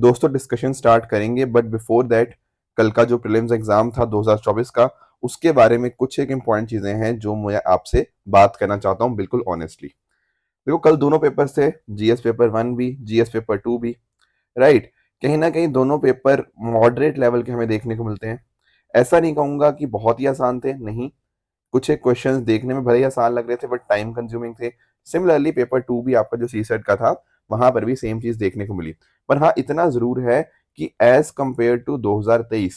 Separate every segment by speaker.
Speaker 1: दोस्तों discussion start करेंगे but before that कल का जो प्रीलिम्स एग्जाम था 2024 का उसके बारे में कुछ एक इम्पॉर्टेंट चीज़ें हैं जो मैं आपसे बात करना चाहता हूँ बिल्कुल ऑनेस्टली देखो कल दोनों पेपर थे जीएस पेपर वन भी जीएस पेपर टू भी राइट कहीं ना कहीं दोनों पेपर मॉडरेट लेवल के हमें देखने को मिलते हैं ऐसा नहीं कहूंगा कि बहुत ही आसान थे नहीं कुछ एक क्वेश्चन देखने में भले ही आसान लग रहे थे बट टाइम कंज्यूमिंग थे सिमिलरली पेपर टू भी आपका जो सी सेट का था वहां पर भी सेम चीज देखने को मिली पर हाँ इतना ज़रूर है कि एज़ कंपेयर टू 2023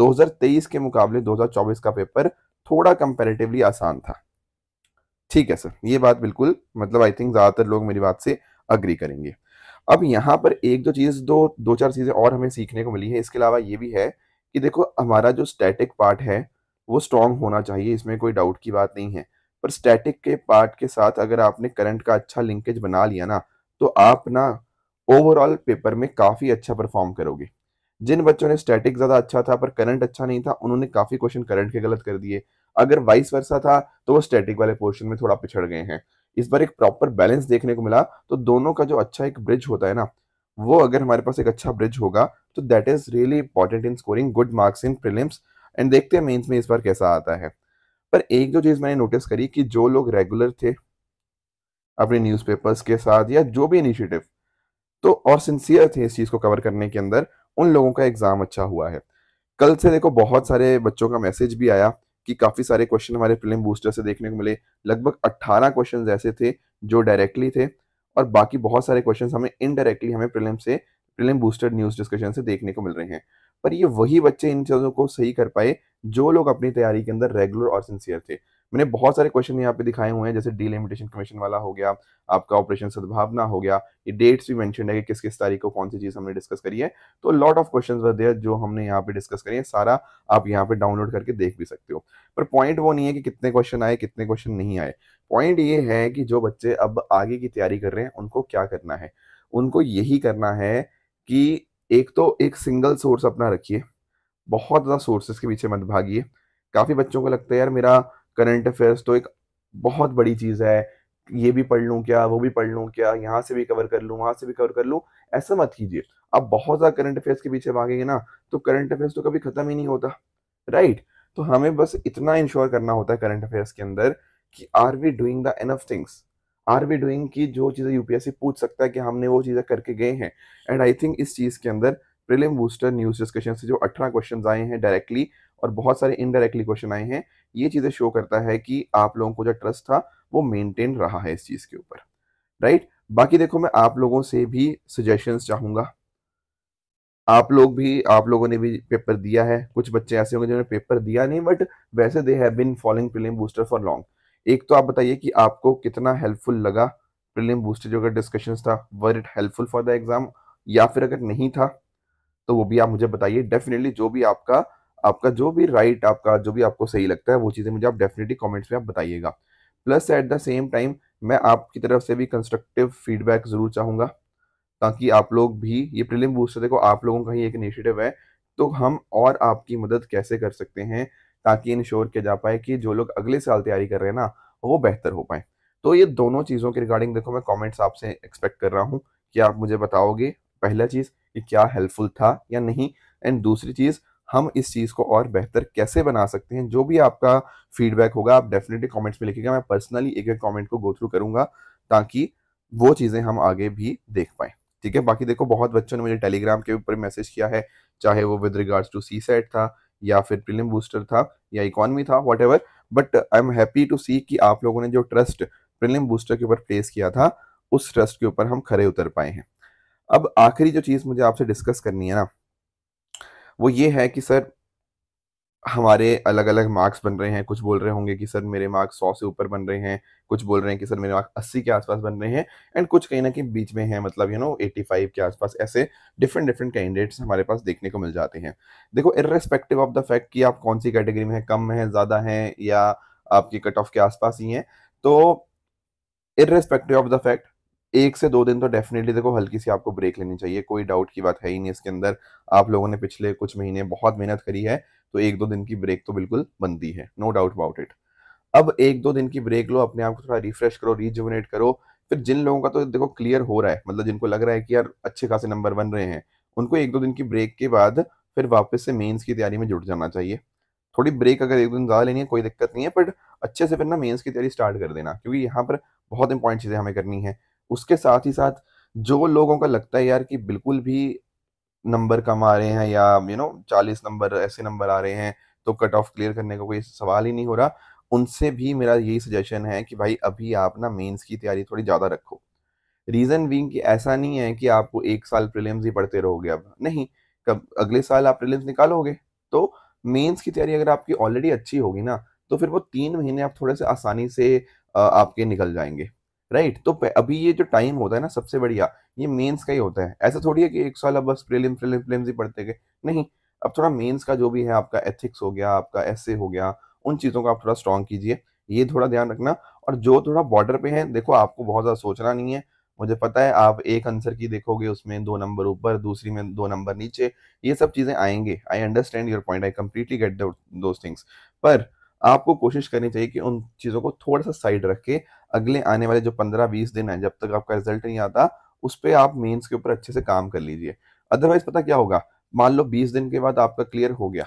Speaker 1: 2023 के मुकाबले 2024 का पेपर थोड़ा कंपेरेटिवली आसान था ठीक है सर ये बात बिल्कुल मतलब आई थिंक ज़्यादातर लोग मेरी बात से अग्री करेंगे अब यहाँ पर एक दो चीज़ दो दो चार चीज़ें और हमें सीखने को मिली है इसके अलावा ये भी है कि देखो हमारा जो स्टैटिक पार्ट है वो स्ट्रॉन्ग होना चाहिए इसमें कोई डाउट की बात नहीं है पर स्टैटिक के पार्ट के साथ अगर आपने करंट का अच्छा लिंकेज बना लिया ना तो आप ना ओवरऑल पेपर में काफ़ी अच्छा परफॉर्म करोगे जिन बच्चों ने स्टैटिक ज़्यादा अच्छा था पर करंट अच्छा नहीं था उन्होंने काफ़ी क्वेश्चन करंट के गलत कर दिए अगर वाइस वर्षा था तो वो स्टैटिक वाले पोर्शन में थोड़ा पिछड़ गए हैं इस बार एक प्रॉपर बैलेंस देखने को मिला तो दोनों का जो अच्छा एक ब्रिज होता है ना वो अगर हमारे पास एक अच्छा ब्रिज होगा तो that is really important in scoring good marks in prelims and देखते हैं मेंस में इस बार कैसा आता है पर एक जो चीज़ मैंने नोटिस करी कि जो लोग रेगुलर थे अपने न्यूज़पेपर्स के साथ या जो भी इनिशिएटिव तो और सिंसियर थे इस चीज़ को कवर करने के अंदर उन लोगों का एग्ज़ाम अच्छा हुआ है कल से देखो बहुत सारे बच्चों का मैसेज भी आया कि काफ़ी सारे क्वेश्चन हमारे फिल्म बूस्टर से देखने को मिले लगभग 18 क्वेश्चन ऐसे थे जो डायरेक्टली थे और बाकी बहुत सारे क्वेश्चन हमें इनडायरेक्टली हमें प्रिलिम से प्रिलिम बूस्टर न्यूज़ डिस्कशन से देखने को मिल रहे हैं पर ये वही बच्चे इन चीज़ों को सही कर पाए जो लोग अपनी तैयारी के अंदर रेगुलर और सिंसियर थे मैंने बहुत सारे क्वेश्चन यहाँ पे दिखाए हुए हैं जैसे डीलिमिटेशन कमीशन वाला हो गया आपका ऑपरेशन सद्भावना हो गया ये डेट्स भी मेंशन है कि किस किस तारीख को कौन सी चीज़ हमने डिस्कस करी है तो लॉट ऑफ क्वेश्चन जो हमने यहाँ पे डिस्कस करी है सारा आप यहाँ पे डाउनलोड करके देख भी सकते हो पर पॉइंट वो नहीं है कि कितने क्वेश्चन आए कितने क्वेश्चन नहीं आए पॉइंट ये है कि जो बच्चे अब आगे की तैयारी कर रहे हैं उनको क्या करना है उनको यही करना है कि एक तो एक सिंगल सोर्स अपना रखिए बहुत ज़्यादा सोर्सेस के पीछे मत भागिए काफ़ी बच्चों को लगता है यार मेरा करंट अफेयर्स तो एक बहुत बड़ी चीज़ है ये भी पढ़ लूँ क्या वो भी पढ़ लूँ क्या यहाँ से भी कवर कर लूँ वहाँ से भी कवर कर लूँ ऐसा मत कीजिए आप बहुत ज़्यादा करंट अफेयर्स के पीछे भागेंगे ना तो करंट अफेयर्स तो कभी ख़त्म ही नहीं होता राइट तो हमें बस इतना इंश्योर करना होता है करंट अफेयर्स के अंदर कि are we doing the enough things are we doing की जो चीज़ें यूपीएससी पूछ सकता है कि हमने वो चीज़ें करके गए हैं एंड आई थिंक इस चीज़ के अंदर प्रीलिम बूस्टर न्यूज़ डिस्कशन से जो अठारह क्वेश्चन आए हैं डायरेक्टली और बहुत सारे इनडायरेक्टली क्वेश्चन आए हैं ये चीज़ें शो करता है कि आप लोगों को जो ट्रस्ट था वो मेंटेन रहा है इस चीज़ के ऊपर राइट बाकी देखो मैं आप लोगों से भी सजेशंस चाहूंगा आप लोग भी आप लोगों ने भी पेपर दिया है कुछ बच्चे ऐसे होंगे जिन्होंने पेपर दिया नहीं बट वैसे they have been following prelim booster for long एक तो आप बताइए कि आपको कितना हेल्पफुल लगा प्रीलिम बूस्टर जो अगर डिस्कशन था were it helpful for the exam या फिर अगर नहीं था तो वो भी आप मुझे बताइए डेफिनेटली जो भी आपका आपका जो भी राइट right, आपका जो भी आपको सही लगता है वो चीज़ें मुझे आप डेफिनेटली कॉमेंट्स में आप बताइएगा plus at the same time मैं आपकी तरफ से भी कंस्ट्रक्टिव फीडबैक ज़रूर चाहूँगा ताकि आप लोग भी ये प्रिलिम बूस्टर देखो आप लोगों का ही एक इनिशिएटिव है तो हम और आपकी मदद कैसे कर सकते हैं ताकि इंश्योर किया जा पाए कि जो लोग अगले साल तैयारी कर रहे हैं ना वो बेहतर हो पाए तो ये दोनों चीज़ों के रिगार्डिंग देखो मैं कमेंट्स आपसे एक्सपेक्ट कर रहा हूँ कि आप मुझे बताओगे पहला चीज़ कि क्या हेल्पफुल था या नहीं एंड दूसरी चीज़ हम इस चीज़ को और बेहतर कैसे बना सकते हैं जो भी आपका फीडबैक होगा आप डेफिनेटली कमेंट्स में लिखेगा मैं पर्सनली एक एक कमेंट को गो थ्रू करूंगा ताकि वो चीज़ें हम आगे भी देख पाए ठीक है बाकी देखो बहुत बच्चों ने मुझे टेलीग्राम के ऊपर मैसेज किया है चाहे वो with regards to CSAT था या फिर प्रीलिम बूस्टर था या इकोनमी था what but I am happy to see कि आप लोगों ने जो ट्रस्ट प्रीलिम बूस्टर के ऊपर प्लेस किया था उस ट्रस्ट के ऊपर हम खरे उतर पाए हैं अब आखिरी जो चीज़ मुझे आपसे डिस्कस करनी है ना वो ये है कि सर हमारे अलग अलग मार्क्स बन रहे हैं कुछ बोल रहे होंगे कि सर मेरे मार्क्स सौ से ऊपर बन रहे हैं कुछ बोल रहे हैं कि सर मेरे मार्क्स अस्सी के आसपास बन रहे हैं एंड कुछ कहीं ना कहीं बीच में हैं मतलब यू नो एटी फाइव के आसपास ऐसे डिफरेंट डिफरेंट कैंडिडेट्स हमारे पास देखने को मिल जाते हैं देखो इरेस्पेक्टिव ऑफ द फैक्ट कि आप कौन सी कैटेगरी में हैं कम हैं ज़्यादा हैं या आपके कट ऑफ के आसपास ही हैं तो इरेस्पेक्टिव ऑफ द फैक्ट एक से दो दिन तो डेफिनेटली देखो हल्की सी आपको ब्रेक लेनी चाहिए कोई डाउट की बात है ही नहीं इसके अंदर आप लोगों ने पिछले कुछ महीने बहुत मेहनत करी है तो एक दो दिन की ब्रेक तो बिल्कुल बनती है नो डाउट अबाउट इट अब एक दो दिन की ब्रेक लो अपने आप को थोड़ा रिफ्रेश करो रिजुवनेट करो फिर जिन लोगों का तो देखो क्लियर हो रहा है मतलब जिनको लग रहा है कि यार अच्छे खासे नंबर बन रहे हैं उनको एक दो दिन की ब्रेक के बाद फिर वापस से मेंस की तैयारी में जुट जाना चाहिए थोड़ी ब्रेक अगर एक दिन ज़्यादा लेनी है कोई दिक्कत नहीं है बट अच्छे से फिर ना मेंस की तैयारी स्टार्ट कर देना क्योंकि यहाँ पर बहुत इंपॉर्टेंट चीज़ें हमें करनी है उसके साथ ही साथ जो लोगों का लगता है यार कि बिल्कुल भी नंबर कम आ रहे हैं या यू नो चालीस नंबर ऐसे नंबर आ रहे हैं तो कट ऑफ क्लियर करने का कोई सवाल ही नहीं हो रहा उनसे भी मेरा यही सजेशन है कि भाई अभी आप ना मेंस की तैयारी थोड़ी ज़्यादा रखो रीज़न बींग कि ऐसा नहीं है कि आपको एक साल प्रिलियम्स ही पढ़ते रहोगे अब नहीं कब अगले साल आप प्रिलियम्स निकालोगे तो मेंस की तैयारी अगर आपकी ऑलरेडी अच्छी होगी ना तो फिर वो तीन महीने आप थोड़े से आसानी से आपके निकल जाएंगे राइट तो अभी ये जो टाइम होता है ना सबसे बढ़िया ये मेंस का ही होता है ऐसा थोड़ी है कि एक साल अब बस प्रेलिम प्रेलिम प्रीलिम्स ही पढ़ते गए नहीं अब थोड़ा मेंस का जो भी है आपका एथिक्स हो गया आपका एस हो गया उन चीज़ों का आप थोड़ा स्ट्रॉन्ग कीजिए ये थोड़ा ध्यान रखना और जो थोड़ा बॉर्डर पे है देखो आपको बहुत ज़्यादा सोचना नहीं है मुझे पता है आप एक आंसर की देखोगे उसमें दो नंबर ऊपर दूसरी में दो नंबर नीचे ये सब चीज़ें आएंगे I understand your point I completely get those things पर आपको कोशिश करनी चाहिए कि उन चीज़ों को थोड़ा सा साइड रख के अगले आने वाले जो पंद्रह बीस दिन है जब तक आपका रिजल्ट नहीं आता उस पर आप मेन्स के ऊपर अच्छे से काम कर लीजिए अदरवाइज पता क्या होगा मान लो बीस दिन के बाद आपका क्लियर हो गया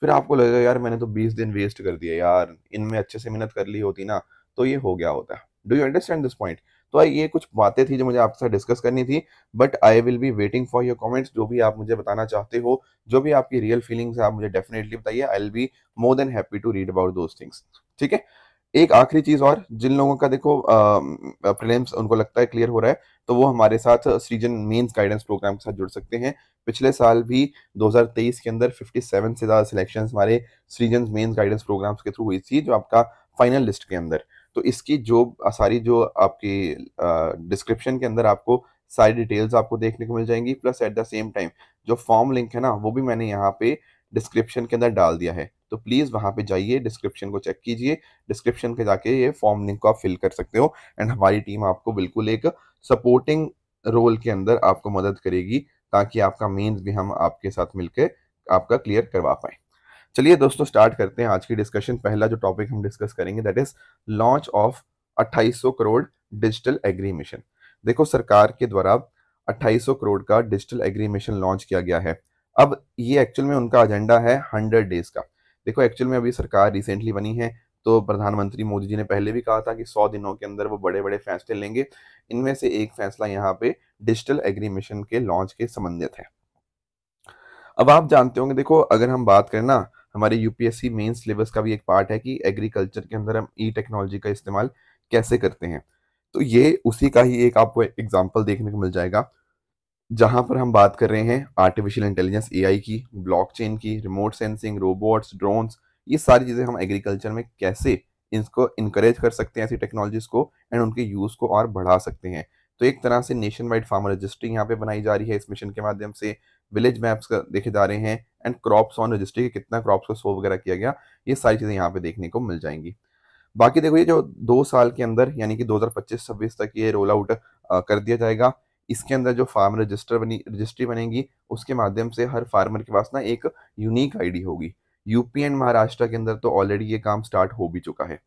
Speaker 1: फिर आपको लगेगा यार मैंने तो बीस दिन वेस्ट कर दिया यार इनमें अच्छे से मेहनत कर ली होती ना तो ये हो गया होता do you understand this point तो ये कुछ बातें थी जो मुझे आपके साथ डिस्कस करनी थी but I will be waiting for your comments जो भी आप मुझे बताना चाहते हो जो भी आपकी रियल फीलिंग्स है आप मुझे डेफिनेटली बताइए I will be more than happy to read about those things ठीक है एक आखिरी चीज और जिन लोगों का देखो प्रीलिम्स उनको लगता है क्लियर हो रहा है तो वो हमारे साथ सीजन मेंस गाइडेंस प्रोग्राम के साथ जुड़ सकते हैं पिछले साल भी 2023 के अंदर 57 से ज़्यादा सिलेक्शन हमारे सीजन मेंस गाइडेंस प्रोग्राम्स के थ्रू हुई थी जो आपका फाइनल लिस्ट के अंदर तो इसकी जो सारी जो आपकी डिस्क्रिप्शन के अंदर आपको सारी डिटेल्स आपको देखने को मिल जाएंगी plus at the same time जो फॉर्म लिंक है ना वो भी मैंने यहाँ पे डिस्क्रिप्शन के अंदर डाल दिया है तो प्लीज़ वहाँ पे जाइए डिस्क्रिप्शन को चेक कीजिए डिस्क्रिप्शन के जाके ये फॉर्म लिंक को आप फिल कर सकते हो एंड हमारी टीम आपको बिल्कुल एक सपोर्टिंग रोल के अंदर आपको मदद करेगी ताकि आपका मेन्स भी हम आपके साथ मिलकर आपका क्लियर करवा पाए चलिए दोस्तों स्टार्ट करते हैं आज की डिस्कशन पहला जो टॉपिक हम डिस्कस करेंगे that is launch of 2800 crore digital agri mission देखो सरकार के द्वारा 2800 करोड़ का डिजिटल एग्री मिशन लॉन्च किया गया है अब ये एक्चुअल में उनका एजेंडा है हंड्रेड डेज का देखो एक्चुअल में अभी सरकार रिसेंटली बनी है तो प्रधानमंत्री मोदी जी ने पहले भी कहा था कि सौ दिनों के अंदर वो बड़े बड़े फैसले लेंगे इनमें से एक फैसला यहाँ पे डिजिटल एग्री मिशन के लॉन्च के संबंधित है अब आप जानते होंगे देखो अगर हम बात करें ना हमारे यूपीएससी मेन सिलेबस का भी एक पार्ट है कि एग्रीकल्चर के अंदर हम ई टेक्नोलॉजी का इस्तेमाल कैसे करते हैं तो ये उसी का ही एक आपको एग्जाम्पल देखने को मिल जाएगा जहां पर हम बात कर रहे हैं आर्टिफिशियल इंटेलिजेंस एआई की ब्लॉकचेन की रिमोट सेंसिंग रोबोट्स ड्रोन्स ये सारी चीज़ें हम एग्रीकल्चर में कैसे इसको इनक्रेज कर सकते हैं ऐसी टेक्नोलॉजीज को एंड उनके यूज़ को और बढ़ा सकते हैं तो एक तरह से नेशन वाइड फार्मर रजिस्ट्री यहाँ पे बनाई जा रही है इस मिशन के माध्यम से विलेज मैप्स देखे जा रहे हैं एंड क्रॉप्स ऑन रजिस्ट्री के कितना क्रॉप्स को सो वगैरह किया गया ये सारी चीज़ें यहाँ पे देखने को मिल जाएंगी बाकी देखो ये जो दो साल के अंदर यानी कि 2025 हजार तक ये रोल आउट कर दिया जाएगा इसके अंदर जो फार्म रजिस्टर बनी रजिस्ट्री बनेगी उसके माध्यम से हर फार्मर के पास ना एक यूनिक आईडी होगी यूपी एंड महाराष्ट्र के अंदर तो ऑलरेडी ये काम स्टार्ट हो भी चुका है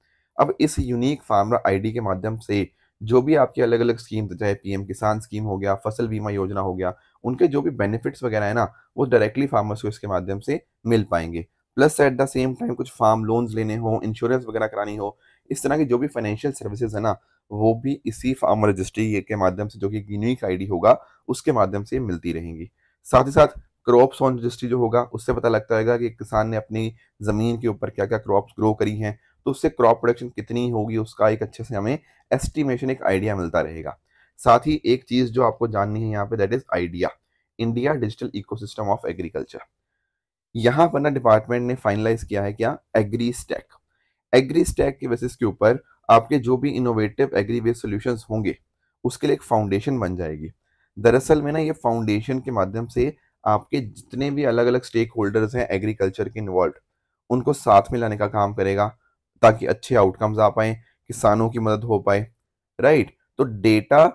Speaker 1: अब इस यूनिक फार्मर आईडी के माध्यम से जो भी आपकी अलग अलग स्कीम चाहे पीएम किसान स्कीम हो गया फसल बीमा योजना हो गया उनके जो भी बेनिफिट्स वगैरह है ना वो डायरेक्टली फार्मर्स को इसके माध्यम से मिल पाएंगे plus at the same time कुछ फार्म लोन्स लेने हो इंश्योरेंस वगैरह करानी हो इस तरह की जो भी फाइनेंशियल सर्विसेज है ना वो भी इसी फार्म रजिस्ट्री के माध्यम से जो कि यूनिक आईडी होगा उसके माध्यम से मिलती रहेंगी साथ ही साथ क्रॉप्स ऑन रजिस्ट्री जो होगा उससे पता लगता रहेगा कि किसान ने अपनी ज़मीन के ऊपर क्या क्या क्रॉप्स ग्रो करी हैं तो उससे क्रॉप प्रोडक्शन कितनी होगी उसका एक अच्छे से हमें एस्टिमेशन एक आइडिया मिलता रहेगा साथ ही एक चीज़ जो आपको जाननी है यहाँ पे that is IDEA India digital ecosystem of agriculture यहाँ पर ना डिपार्टमेंट ने फाइनलाइज किया है क्या एग्री स्टैक एग्री स्टैक के बेसिस के ऊपर आपके जो भी इनोवेटिव एग्री बेस्ड सोल्यूशन होंगे उसके लिए एक फाउंडेशन बन जाएगी दरअसल में ना ये फाउंडेशन के माध्यम से आपके जितने भी अलग अलग स्टेक होल्डर्स हैं एग्रीकल्चर के इन्वॉल्व उनको साथ में लाने का काम करेगा ताकि अच्छे आउटकम्स आ पाए किसानों की मदद हो पाए राइट तो डेटा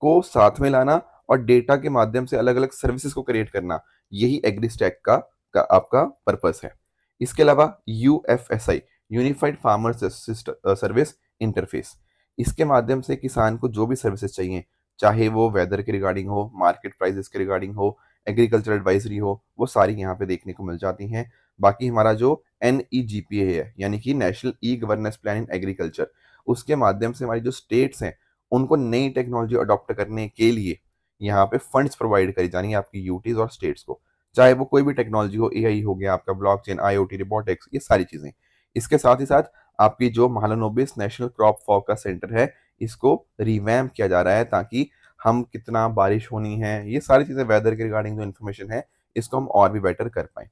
Speaker 1: को साथ में लाना और डेटा के माध्यम से अलग अलग सर्विसेज को क्रिएट करना यही एग्री स्टैक का, का आपका पर्पस है इसके अलावा U F S I unified farmer service interface इसके माध्यम से किसान को जो भी सर्विसेज चाहिए चाहे वो वेदर के रिगार्डिंग हो मार्केट प्राइसेस के रिगार्डिंग हो एग्रीकल्चर एडवाइजरी हो वो सारी यहाँ पे देखने को मिल जाती हैं बाकी हमारा जो एन है यानी कि national e governance plan in agriculture उसके माध्यम से हमारी जो स्टेट्स हैं उनको नई टेक्नोलॉजी अडॉप्ट करने के लिए यहाँ पे फंड्स प्रोवाइड करी जानी है आपकी यूटीज और स्टेट्स को चाहे वो कोई भी टेक्नोलॉजी हो ए हो गया आपका ब्लॉक चेन आई रोबोटिक्स ये सारी चीज़ें इसके साथ ही साथ आपकी जो Mahalanobis national crop forecast centre है इसको रिवैम किया जा रहा है ताकि हम कितना बारिश होनी है ये सारी चीज़ें वेदर के रिगार्डिंग जो इन्फॉर्मेशन है इसको हम और भी बेटर कर पाएँ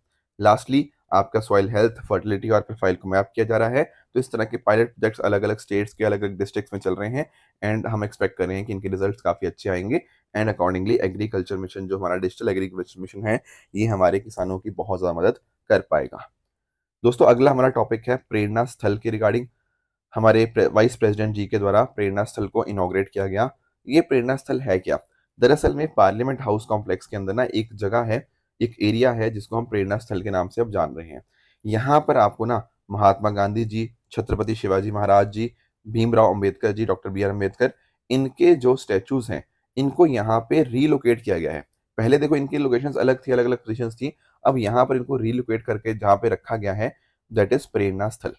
Speaker 1: लास्टली आपका सॉइल हेल्थ फर्टिलिटी और प्रोफाइल को मैप किया जा रहा है तो इस तरह के पायलट प्रोजेक्ट्स अलग अलग स्टेट्स के अलग अलग डिस्ट्रिक्ट्स में चल रहे हैं एंड हम एक्सपेक्ट कर रहे हैं कि इनके रिजल्ट्स काफ़ी अच्छे आएंगे एंड अकॉर्डिंगली एग्रीकल्चर मिशन जो हमारा डिजिटल एग्रीकल्चर मिशन है ये हमारे किसानों की बहुत ज़्यादा मदद कर पाएगा दोस्तों अगला हमारा टॉपिक है प्रेरणा स्थल के रिगार्डिंग हमारे प्रे, वाइस प्रेसिडेंट जी के द्वारा प्रेरणा स्थल को इनोग्रेट किया गया ये प्रेरणा स्थल है क्या दरअसल में पार्लियामेंट हाउस कॉम्प्लेक्स के अंदर ना एक जगह है एक एरिया है जिसको हम प्रेरणा स्थल के नाम से अब जान रहे हैं यहाँ पर आपको ना Mahatma Gandhi ji Chhatrapati Shivaji Maharaj ji Bhimrao Ambedkar ji doctor B R Ambedkar इनके जो स्टैचूज हैं इनको यहाँ पे रीलोकेट किया गया है पहले देखो इनकी लोकेशंस अलग थी अलग अलग पोजिशन थी अब यहाँ पर इनको रिलोकेट करके जहां पे रखा गया है दैट इज प्रेरणा स्थल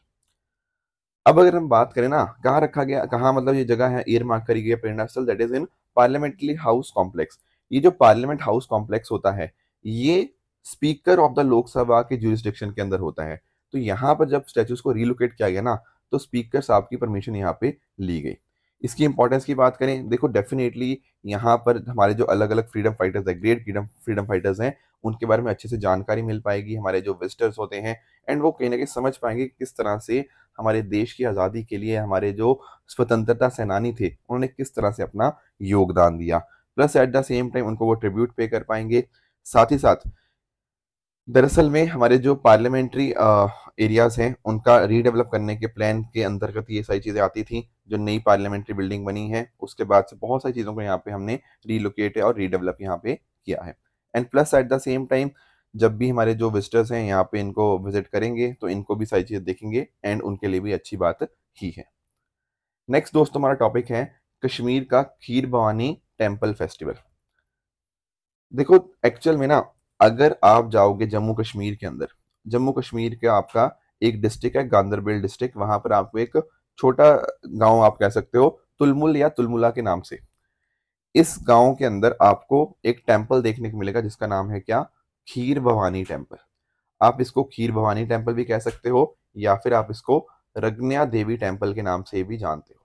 Speaker 1: अब अगर हम बात करें ना कहाँ रखा गया कहाँ मतलब ये जगह है ईयर मार्क करी गई Prerna Sthal that is in parliamentary house complex ये जो पार्लियामेंट हाउस कॉम्प्लेक्स होता है ये स्पीकर ऑफ द लोकसभा के जुरिस्टिक्शन के अंदर होता है तो यहाँ पर जब स्टैच्यूज को रिलोकेट किया गया ना तो स्पीकर साहब की परमिशन यहाँ पे ली गई इसकी इंपॉर्टेंस की बात करें देखो डेफिनेटली यहाँ पर हमारे जो अलग अलग फ्रीडम फाइटर्स है ग्रेट फ्रीडम फ्रीडम फाइटर्स हैं उनके बारे में अच्छे से जानकारी मिल पाएगी हमारे जो विजिटर्स होते हैं एंड वो कहीं ना कहीं समझ पाएंगे कि किस तरह से हमारे देश की आज़ादी के लिए हमारे जो स्वतंत्रता सेनानी थे उन्होंने किस तरह से अपना योगदान दिया plus at the same time उनको वो ट्रिब्यूट पे कर पाएंगे साथ ही साथ दरअसल में हमारे जो पार्लियामेंट्री एरियाज़ हैं उनका रीडेवलप करने के प्लान के अंतर्गत ये सारी चीज़ें आती थी जो नई पार्लियामेंट्री बिल्डिंग बनी है उसके बाद से बहुत सारी चीज़ों को यहाँ पे हमने रीलोकेट और रीडेवलप यहाँ पे किया है and plus at the same time जब भी हमारे जो विजिटर्स हैं यहाँ पे इनको विजिट करेंगे तो इनको भी सारी चीज़ देखेंगे एंड उनके लिए भी अच्छी बात ही है नेक्स्ट दोस्त हमारा टॉपिक है कश्मीर का खीर भवानी टेम्पल फेस्टिवल देखो एक्चुअल में ना अगर आप जाओगे जम्मू कश्मीर के अंदर जम्मू कश्मीर के आपका एक डिस्ट्रिक्ट है गांधरबेल डिस्ट्रिक्ट वहां पर आपको एक छोटा गांव आप कह सकते हो तुलमुल या तुलमुला के नाम से इस गांव के अंदर आपको एक टेम्पल देखने को मिलेगा जिसका नाम है क्या खीर भवानी टेम्पल आप इसको खीर भवानी टेम्पल भी कह सकते हो या फिर आप इसको रग्न्या देवी टेम्पल के नाम से भी जानते हो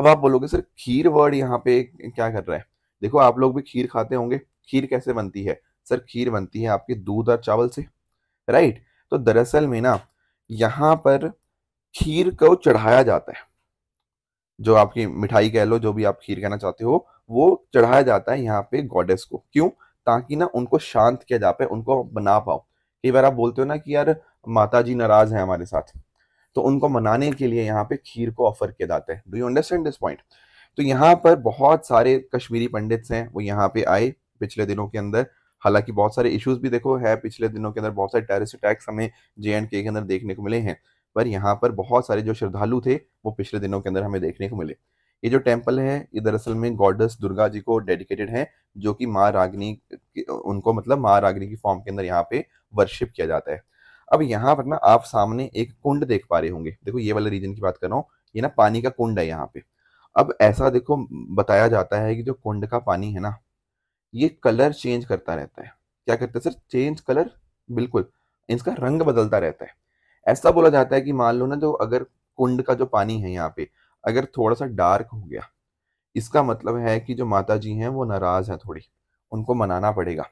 Speaker 1: अब आप बोलोगे सर खीर वर्ड यहाँ पे क्या कर रहा है देखो आप लोग भी खीर खाते होंगे खीर कैसे बनती है सर खीर बनती है आपके दूध और चावल से राइट तो दरअसल में ना यहाँ पर खीर को चढ़ाया जाता है जो आपकी मिठाई कह लो जो भी आप खीर कहना चाहते हो वो चढ़ाया जाता है यहाँ पे गॉडेस को क्यों ताकि ना उनको शांत किया जा पाए उनको बना पाओ कई बार आप बोलते हो ना कि यार माता जी नाराज है हमारे साथ तो उनको मनाने के लिए यहाँ पे खीर को ऑफर किया जाता है do you understand this point तो यहाँ पर बहुत सारे कश्मीरी पंडित हैं वो यहाँ पे आए पिछले दिनों के अंदर हालांकि बहुत सारे इश्यूज भी देखो है पिछले दिनों के अंदर बहुत सारे टेरिस अटैक्स हमें जे एंड के अंदर देखने को मिले हैं पर यहाँ पर बहुत सारे जो श्रद्धालु थे वो पिछले दिनों के अंदर हमें देखने को मिले ये जो टेम्पल है ये दरअसल में गॉडस दुर्गा जी को डेडिकेटेड है जो कि माँ रागिनी उनको मतलब माँ रागिनी की फॉर्म के अंदर यहाँ पे वर्शिप किया जाता है अब यहाँ पर ना आप सामने एक कुंड देख पा रहे होंगे देखो ये वाले रीजन की बात कर रहा हूँ ये ना पानी का कुंड है यहाँ पे अब ऐसा देखो बताया जाता है कि जो कुंड का पानी है ना ये कलर चेंज करता रहता है क्या करता है सर चेंज कलर बिल्कुल इसका रंग बदलता रहता है ऐसा बोला जाता है कि मान लो ना जो अगर कुंड का जो पानी है यहाँ पे अगर थोड़ा सा डार्क हो गया इसका मतलब है कि जो माता जी हैं वो नाराज़ हैं थोड़ी उनको मनाना पड़ेगा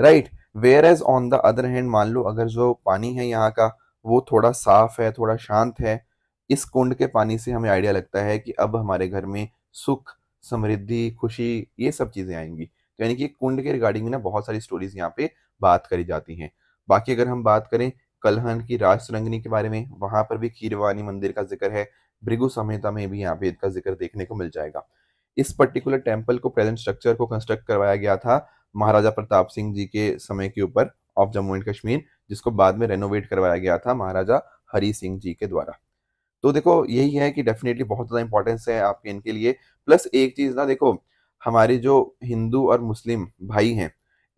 Speaker 1: right whereas on the other hand मान लो अगर जो पानी है यहाँ का वो थोड़ा साफ है थोड़ा शांत है इस कुंड के पानी से हमें आइडिया लगता है कि अब हमारे घर में सुख समृद्धि खुशी ये सब चीज़ें आएंगी तो यानी कि कुंड के रिगार्डिंग ना बहुत सारी स्टोरीज यहाँ पे बात करी जाती हैं बाकी अगर हम बात करें कलहन की राज सुरंगनी के बारे में वहां पर भी खीरवानी मंदिर का जिक्र है भृगु संहिता में भी यहाँ पे इसका जिक्र देखने को मिल जाएगा इस पर्टिकुलर टेम्पल को प्रेजेंट स्ट्रक्चर को कंस्ट्रक्ट करवाया गया था महाराजा प्रताप सिंह जी के समय के ऊपर ऑफ जम्मू एंड कश्मीर जिसको बाद में रेनोवेट करवाया गया था महाराजा हरी सिंह जी के द्वारा तो देखो यही है कि डेफिनेटली बहुत ज़्यादा इंपॉर्टेंस है आपके इनके लिए प्लस एक चीज़ ना देखो हमारे जो हिंदू और मुस्लिम भाई हैं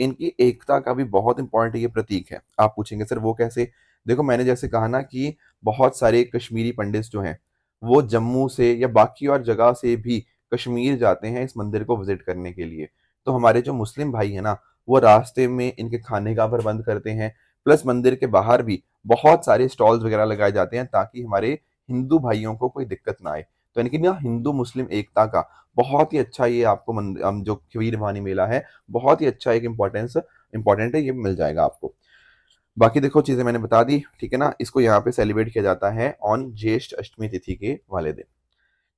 Speaker 1: इनकी एकता का भी बहुत इंपॉर्टेंट ये प्रतीक है आप पूछेंगे सर वो कैसे देखो मैंने जैसे कहा ना कि बहुत सारे कश्मीरी पंडित जो हैं वो जम्मू से या बाकी और जगह से भी कश्मीर जाते हैं इस मंदिर को विजिट करने के लिए तो हमारे जो मुस्लिम भाई हैं ना वो रास्ते में इनके खाने का प्रबंध करते हैं प्लस मंदिर के बाहर भी बहुत सारे स्टॉल्स वगैरह लगाए जाते हैं ताकि हमारे हिंदू भाइयों को कोई दिक्कत ना आए तो कि ना हिंदू मुस्लिम एकता का बहुत ही अच्छा ये आपको जो खीर भवानी मेला है बहुत ही अच्छा एक इम्पोर्टेंस इम्पोर्टेंट है ये मिल जाएगा आपको बाकी देखो चीज़ें मैंने बता दी ठीक है ना इसको यहाँ पे सेलिब्रेट किया जाता है ऑन ज्येष्ठ अष्टमी तिथि के वाले दिन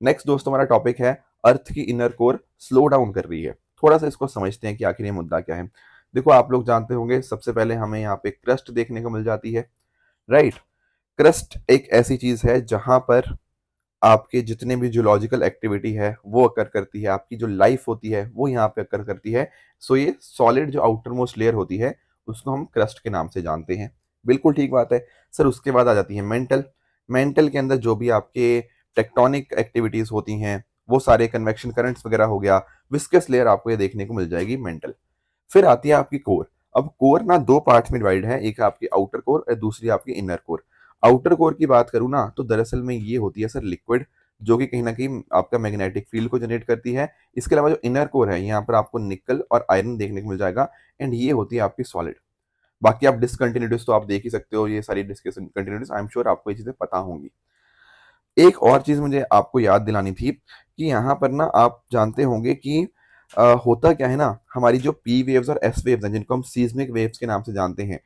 Speaker 1: नेक्स्ट दोस्तों हमारा टॉपिक है अर्थ की इनर कोर स्लो डाउन कर रही है थोड़ा सा इसको समझते हैं कि आखिर ये मुद्दा क्या है देखो आप लोग जानते होंगे सबसे पहले हमें यहाँ पे क्रस्ट देखने को मिल जाती है राइट क्रस्ट एक ऐसी चीज है जहां पर आपके जितने भी जोलॉजिकल एक्टिविटी है वो अकर करती है आपकी जो लाइफ होती है वो यहाँ पे अकर करती है सो ये सॉलिड जो आउटर मोस्ट लेयर होती है उसको हम क्रस्ट के नाम से जानते हैं बिल्कुल ठीक बात है सर उसके बाद आ जाती है मेंटल मेंटल के अंदर जो भी आपके टेक्टोनिक एक्टिविटीज़ होती हैं वो सारे कन्वेक्शन करंट्स वगैरह हो गया विस्कस लेयर आपको ये देखने को मिल जाएगी मेंटल फिर आती है आपकी कोर अब कोर ना दो पार्ट में डिवाइड है एक आपकी आउटर कोर और दूसरी आपकी इनर कोर आउटर कोर की बात करूँ ना तो दरअसल में ये होती है सर लिक्विड जो कि कहीं ना कहीं आपका मैग्नेटिक फील्ड को जनरेट करती है इसके अलावा जो इनर कोर है यहाँ पर आपको निकल और आयरन देखने को मिल जाएगा एंड ये होती है आपकी सॉलिड बाकी आप डिसकंटिन्यूटीज तो आप देख ही सकते हो ये सारी डिसकंटिन्यूटिस आई एम श्योर आपको ये चीज़ें पता होंगी एक और चीज़ मुझे आपको याद दिलानी थी कि यहाँ पर ना आप जानते होंगे कि आ, होता क्या है ना हमारी जो पी वेव्स और एस वेव्स हैं जिनको हम सीजमिक वेव्स के नाम से जानते हैं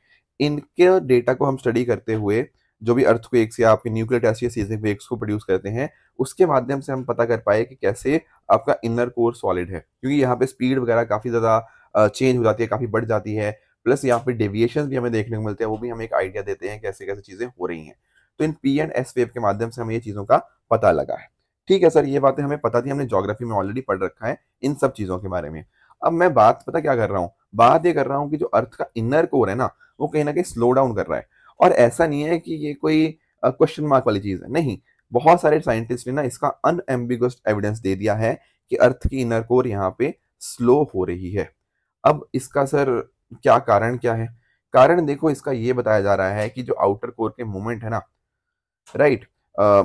Speaker 1: इनके डेटा को हम स्टडी करते हुए जो भी अर्थ या आपके न्यूक्लियर टेस्ट या सीजनिक वेक्स को प्रोड्यूस करते हैं उसके माध्यम से हम पता कर पाए कि कैसे आपका इनर कोर सॉलिड है क्योंकि यहाँ पे स्पीड वगैरह काफ़ी ज़्यादा चेंज हो जाती है काफ़ी बढ़ जाती है प्लस यहाँ पे डेविएशन भी हमें देखने को मिलते हैं वो भी हमें एक आइडिया देते हैं कैसे कैसे चीज़ें हो रही हैं तो इन पी एंड एस वेव के माध्यम से हमें ये चीज़ों का पता लगा है ठीक है सर ये बातें हमें पता थी हमने जोग्राफी में ऑलरेडी पढ़ रखा है इन सब चीज़ों के बारे में अब मैं बात पता क्या कर रहा हूँ बात ये कर रहा हूँ कि जो अर्थ का इनर कोर है ना वो कहीं ना कहीं स्लो डाउन कर रहा है और ऐसा नहीं है कि ये कोई क्वेश्चन मार्क वाली चीज़ है नहीं बहुत सारे साइंटिस्ट ने ना इसका अनएम्बिगस एविडेंस दे दिया है कि अर्थ की इनर कोर यहाँ पे स्लो हो रही है अब इसका सर क्या कारण क्या है कारण देखो इसका ये बताया जा रहा है कि जो आउटर कोर के मूवमेंट है ना राइट right,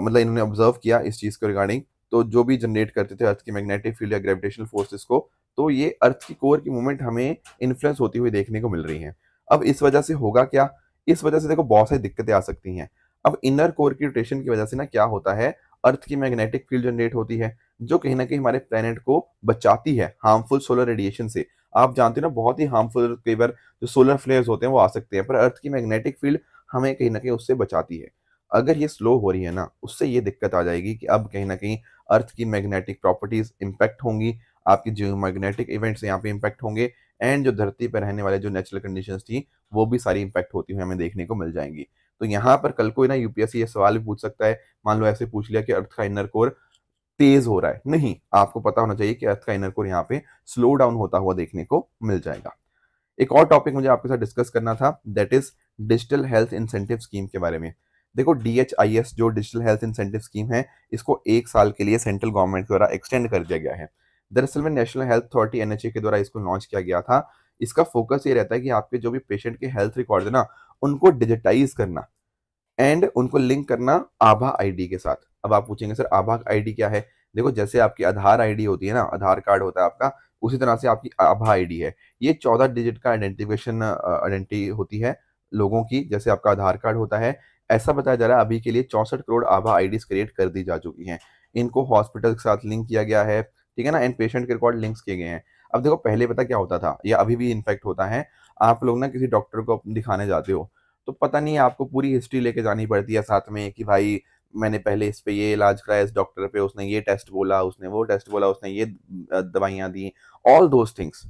Speaker 1: मतलब इन्होंने ऑब्जर्व किया इस चीज़ को रिगार्डिंग तो जो भी जनरेट करते थे अर्थ की मैग्नेटिक फील्ड या ग्रेविटेशनल फोर्सेस को तो ये अर्थ की कोर की मूवमेंट हमें इन्फ्लुएंस होती हुई देखने को मिल रही है अब इस वजह से होगा क्या इस वजह से देखो बहुत सारी दिक्कतें आ सकती हैं अब इनर कोर की रोटेशन की वजह से ना क्या होता है अर्थ की मैग्नेटिक फील्ड जनरेट होती है जो कहीं ना कहीं हमारे प्लेनेट को बचाती है हार्मफुल सोलर रेडिएशन से आप जानते हो ना बहुत ही हार्मफुल कई बार जो सोलर फ्लेयर्स होते हैं वो आ सकते हैं पर अर्थ की मैग्नेटिक फील्ड हमें कहीं ना कहीं उससे बचाती है अगर ये स्लो हो रही है ना उससे ये दिक्कत आ जाएगी कि अब कहीं ना कहीं अर्थ की मैग्नेटिक प्रॉपर्टीज इम्पैक्ट होंगी आपकी जियो मैग्नेटिक इवेंट्स यहाँ पे इम्पैक्ट होंगे एंड जो धरती पर रहने वाले जो नेचुरल कंडीशंस थी वो भी सारी इम्पैक्ट होती हुई हमें देखने को मिल जाएंगी तो यहाँ पर कल को ना यूपीएससी ये सवाल भी पूछ सकता है मान लो ऐसे पूछ लिया कि अर्थ का इनर कोर तेज हो रहा है नहीं आपको पता होना चाहिए कि अर्थ का इनर कोर यहाँ पे स्लो डाउन होता हुआ देखने को मिल जाएगा एक और टॉपिक मुझे आपके साथ डिस्कस करना था that is digital health incentive scheme के बारे में देखो डी जो डिजिटल हेल्थ इंसेंटिव स्कीम है इसको एक साल के लिए सेंट्रल गवर्नमेंट के द्वारा एक्सटेंड कर दिया गया है दरअसल में नेशनल हेल्थ अथॉरिटी एन के द्वारा इसको लॉन्च किया गया था इसका फोकस ये रहता है कि आपके जो भी पेशेंट के हेल्थ रिकॉर्ड है ना उनको डिजिटाइज करना एंड उनको लिंक करना आभा आईडी के साथ अब आप पूछेंगे सर आभा आईडी क्या है देखो जैसे आपकी आधार आईडी होती है ना आधार कार्ड होता है आपका उसी तरह से आपकी आभा आईडी है ये चौदह डिजिट का आइडेंटिफिकेशन आइडेंटिटी होती है लोगों की जैसे आपका आधार कार्ड होता है ऐसा बताया जा रहा है अभी के लिए चौंसठ करोड़ आभा आईडी क्रिएट कर दी जा चुकी हैं इनको हॉस्पिटल के साथ लिंक किया गया है ठीक है ना एंड पेशेंट के रिकॉर्ड लिंक्स किए गए हैं अब देखो पहले पता क्या होता था या अभी भी इन्फेक्ट होता है आप लोग ना किसी डॉक्टर को दिखाने जाते हो तो पता नहीं आपको पूरी हिस्ट्री लेके जानी पड़ती है साथ में कि भाई मैंने पहले इस पे ये इलाज कराया इस डॉक्टर पे उसने ये टेस्ट बोला उसने वो टेस्ट बोला उसने ये दवाइयाँ दी ऑल दोज थिंग्स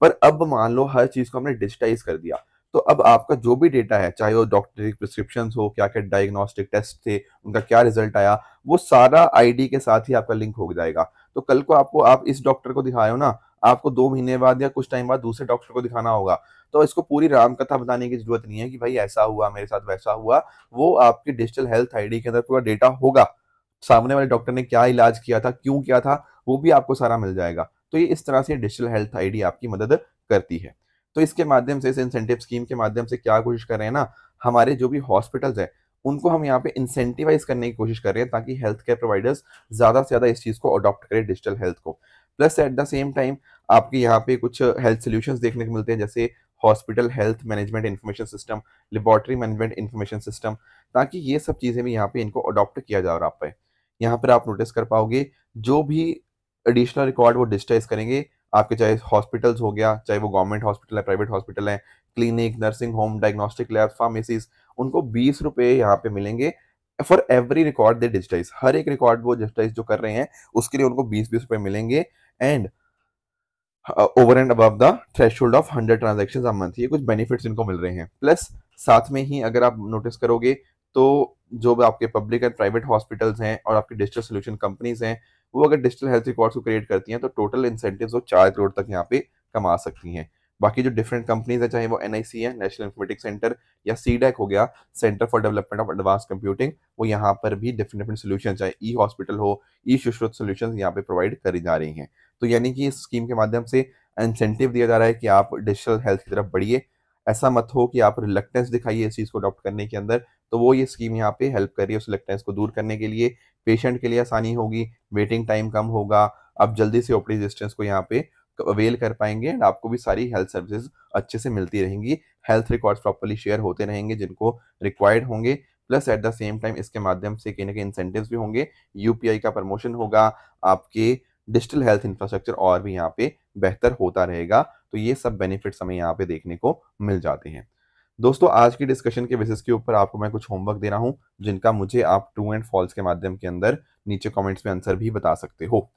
Speaker 1: पर अब मान लो हर चीज़ को हमने डिजिटाइज कर दिया तो अब आपका जो भी डेटा है चाहे वो डॉक्टर की प्रिस्क्रिप्शन हो क्या क्या डायग्नोस्टिक टेस्ट थे उनका क्या रिजल्ट आया वो सारा आईडी के साथ ही आपका लिंक हो जाएगा तो कल को आपको आप इस डॉक्टर को दिखाए हो ना आपको दो महीने बाद या कुछ टाइम बाद दूसरे डॉक्टर को दिखाना होगा तो इसको पूरी राम कथा बताने की जरूरत नहीं है कि भाई ऐसा हुआ मेरे साथ वैसा हुआ वो आपकी डिजिटल हेल्थ आईडी के अंदर पूरा डेटा होगा सामने वाले डॉक्टर ने क्या इलाज किया था क्यों किया था वो भी आपको सारा मिल जाएगा तो ये इस तरह से डिजिटल हेल्थ आईडी आपकी मदद करती है तो इसके माध्यम से इस इंसेंटिव स्कीम के माध्यम से क्या कोशिश कर रहे हैं ना हमारे जो भी हॉस्पिटल्स हैं उनको हम यहाँ पे इंसेंटिवाइज करने की कोशिश कर रहे हैं ताकि हेल्थ केयर प्रोवाइडर्स ज़्यादा से ज़्यादा इस चीज़ को अडॉप्ट करें डिजिटल हेल्थ को plus at the same time आपके यहाँ पे कुछ हेल्थ सोल्यूशन देखने को मिलते हैं जैसे hospital health management information system laboratory management information system ताकि ये सब चीज़ें भी यहाँ पे इनको अडॉप्ट किया जा रहा है यहाँ पर आप नोटिस कर पाओगे जो भी एडिशनल रिकॉर्ड वो डिजिटाइज करेंगे आपके चाहे हॉस्पिटल्स हो गया चाहे वो गवर्नमेंट हॉस्पिटल है प्राइवेट हॉस्पिटल है clinic nursing home diagnostic lab pharmacies उनको बीस रुपए यहाँ पे मिलेंगे for every record they digitise हर एक रिकॉर्ड वो डिजिटाइज जो कर रहे हैं उसके लिए उनको बीस बीस रुपए मिलेंगे and over and above the threshold of hundred transaction a month ये कुछ बेनिफिट्स इनको मिल रहे हैं प्लस साथ में ही अगर आप नोटिस करोगे तो जो भी आपके पब्लिक एंड प्राइवेट हॉस्पिटल्स हैं और आपके डिजिटल सोल्यूशन कंपनीज हैं वो अगर डिजिटल हेल्थ रिकॉर्ड्स को क्रिएट करती हैं तो टोटल इंसेंटिव वो चार करोड़ तक यहाँ पे कमा सकती हैं बाकी जो डिफरेंट कंपनीज है चाहे वो एन है नेशनल इन्फॉर्मेटिक्स सेंटर या सी e हो गया centre for development of advance computing वो यहाँ पर भी डिफरेंट डिफरेंट सोल्यूशन चाहे ई हॉस्पिटल हो ई सुश्रुत सोल्यूशन यहाँ पे प्रोवाइड करी जा रही हैं तो यानी कि इस स्कीम के माध्यम से इंसेंटिव दिया जा रहा है कि आप डिजिटल हेल्थ की तरफ बढ़िए ऐसा मत हो कि आप रिलेक्टेंस दिखाइए इस चीज़ को अडॉप्ट करने के अंदर तो वो ये स्कीम यहाँ पे हेल्प कर रही है उस रिलेक्टेंस को दूर करने के लिए पेशेंट के लिए आसानी होगी वेटिंग टाइम कम होगा आप जल्दी से ओपी डिस्टेंस को यहाँ पे अवेल कर पाएंगे एंड आपको भी सारी हेल्थ सर्विसेज अच्छे से मिलती रहेंगी हेल्थ रिकॉर्ड्स प्रॉपरली शेयर होते रहेंगे जिनको रिक्वायर्ड होंगे plus at the same time इसके माध्यम से कहीं ना कहीं इंसेंटिव्स भी होंगे यूपीआई का प्रमोशन होगा आपके डिजिटल हेल्थ इंफ्रास्ट्रक्चर और भी यहाँ पे बेहतर होता रहेगा तो ये सब बेनिफिट्स हमें यहाँ पे देखने को मिल जाते हैं दोस्तों आज की डिस्कशन के बेसिस के ऊपर आपको मैं कुछ होमवर्क दे रहा हूँ जिनका मुझे आप ट्रू एंड फॉल्स के माध्यम के अंदर नीचे कमेंट्स में आंसर भी बता सकते हो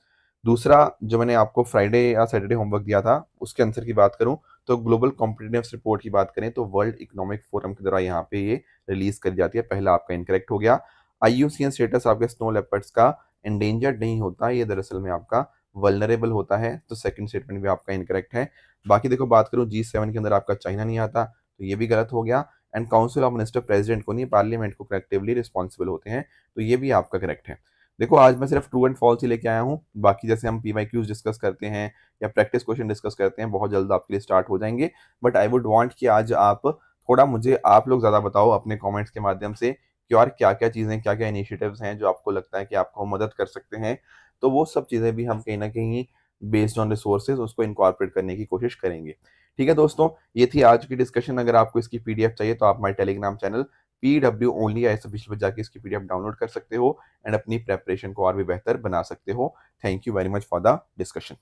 Speaker 1: दूसरा जो मैंने आपको फ्राइडे या सैटरडे होमवर्क दिया था उसके आंसर की बात करूं तो ग्लोबल कॉम्पिटेटिव रिपोर्ट की बात करें तो वर्ल्ड इकोनॉमिक फोरम के द्वारा यहाँ पे ये रिलीज कर जाती है पहला आपका इनकरेक्ट हो गया आई स्टेटस आपके स्नो लेपर्ड्स का एंडेंजर्ड नहीं होता ये दरअसल में आपका वलनरेबल होता है तो सेकंड स्टेटमेंट भी आपका इनकरेक्ट है बाकी देखो बात करूँ जी सेवन के अंदर आपका चाइना नहीं आता तो ये भी गलत हो गया and council of minister president को नहीं पार्लियामेंट को करेक्टिवली रिस्पॉन्सिबल होते हैं तो ये भी आपका करेक्ट है देखो आज मैं सिर्फ ट्रू एंड फॉल्स ही लेके आया हूँ बाकी जैसे हम पी डिस्कस करते हैं या प्रैक्टिस क्वेश्चन डिस्कस करते हैं बहुत जल्द आपके लिए स्टार्ट हो जाएंगे बट आई वुड वॉन्ट कि आज आप थोड़ा मुझे आप लोग ज़्यादा बताओ अपने कॉमेंट्स के माध्यम से कि और क्या क्या चीज़ें क्या क्या इनिशिएटिव्स हैं जो आपको लगता है कि आपको मदद कर सकते हैं तो वो सब चीज़ें भी हम कहीं ना कहीं बेस्ड ऑन रिसोर्सेज उसको इनकॉर्पोरेट करने की कोशिश करेंगे ठीक है दोस्तों ये थी आज की डिस्कशन अगर आपको इसकी पीडीएफ चाहिए तो आप हमारे Telegram channel P W only I official पर जाके इसकी पीडीएफ डाउनलोड कर सकते हो एंड अपनी प्रेपरेशन को और भी बेहतर बना सकते हो thank you very much for the discussion